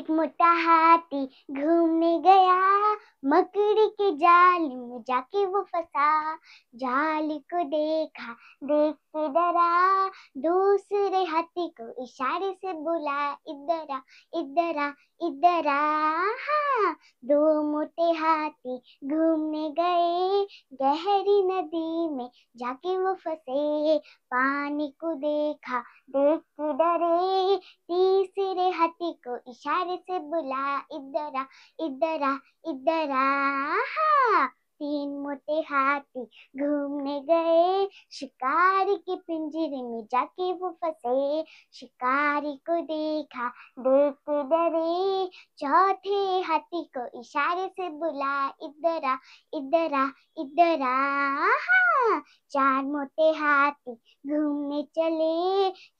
एक मोटा हाथी घूमने गया मकड़ी के जाल में जाके वो फंसा जाल को देखा देख के डरा दूसरे हाथी को इशारे से बुला इधर आ इधर आ इधर आ हाँ दो मोटे हाथी घूमने गए गहरी नदी में जाके वो फंसे पानी को देखा देख के डरे इशारे से बुला इधर इधर इधर हाँ, तीन मोटे हाथी घूमने गए शिकारी के पिंजरे में जाके वो फंसे शिकारी को देखा देख डरे चौथे हाथी को इशारे से बुला इधर इधरा इधर इधर हाँ, चार मोटे हाथी घूमने चले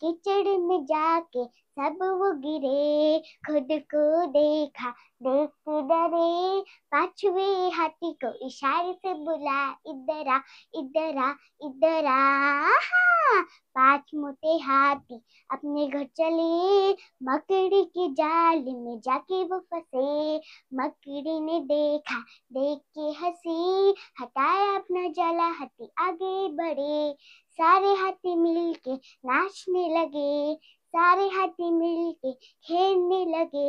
कीचड़ में जाके सब वो गिरे खुद को देखा देख डरे पांचवे हाथी को इशारे से बुला इधर आ इधर आ इधर आ पांच मोटे हाथी अपने घर चले मकड़ी के जाल में जाके वो फंसे मकड़ी ने देखा देख के हंसी हटाया अपना जाला हाथी आगे बढ़े सारे हाथी मिलके नाचने लगे सारे हाथी मिलके खेलने लगे